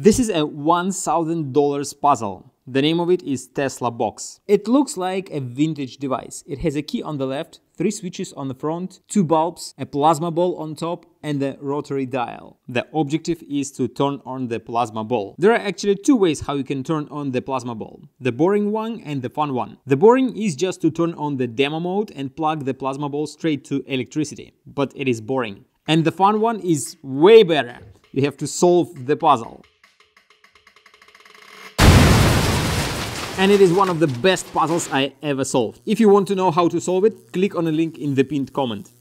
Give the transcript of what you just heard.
This is a $1,000 puzzle. The name of it is Tesla Box. It looks like a vintage device. It has a key on the left, three switches on the front, two bulbs, a plasma ball on top, and a rotary dial. The objective is to turn on the plasma ball. There are actually two ways how you can turn on the plasma ball. The boring one and the fun one. The boring is just to turn on the demo mode and plug the plasma ball straight to electricity. But it is boring. And the fun one is way better. You have to solve the puzzle. and it is one of the best puzzles I ever solved. If you want to know how to solve it, click on the link in the pinned comment.